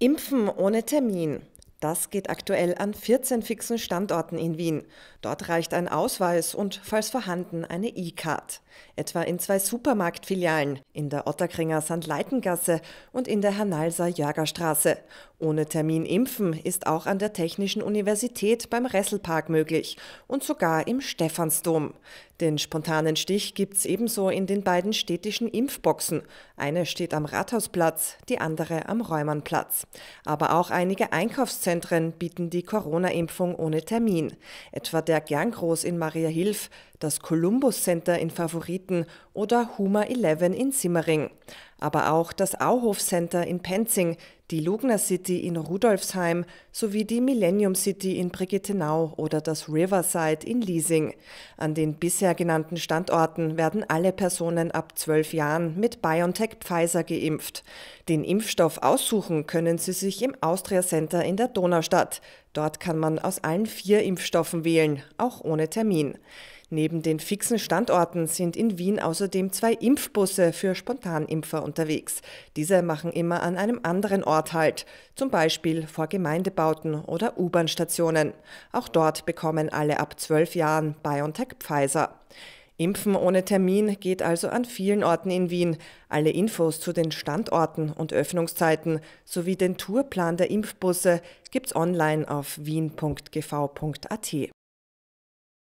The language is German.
Impfen ohne Termin. Das geht aktuell an 14 fixen Standorten in Wien. Dort reicht ein Ausweis und, falls vorhanden, eine E-Card. Etwa in zwei Supermarktfilialen, in der Otterkringer Sandleitengasse und in der Hanalser Jagerstraße. Ohne Termin impfen ist auch an der Technischen Universität beim Resselpark möglich und sogar im Stephansdom. Den spontanen Stich gibt's ebenso in den beiden städtischen Impfboxen. Eine steht am Rathausplatz, die andere am Räumannplatz. Aber auch einige Einkaufszentren Impfzentren bieten die Corona-Impfung ohne Termin. Etwa der Gerngroß in Maria Hilf das Columbus Center in Favoriten oder Huma 11 in Simmering. Aber auch das Auhof Center in Penzing, die Lugner City in Rudolfsheim sowie die Millennium City in Brigittenau oder das Riverside in Liesing. An den bisher genannten Standorten werden alle Personen ab zwölf Jahren mit BioNTech Pfizer geimpft. Den Impfstoff aussuchen können Sie sich im Austria Center in der Donaustadt. Dort kann man aus allen vier Impfstoffen wählen, auch ohne Termin. Neben den fixen Standorten sind in Wien außerdem zwei Impfbusse für Spontanimpfer unterwegs. Diese machen immer an einem anderen Ort Halt, zum Beispiel vor Gemeindebauten oder U-Bahn-Stationen. Auch dort bekommen alle ab zwölf Jahren BioNTech Pfizer. Impfen ohne Termin geht also an vielen Orten in Wien. Alle Infos zu den Standorten und Öffnungszeiten sowie den Tourplan der Impfbusse gibt's online auf wien.gv.at.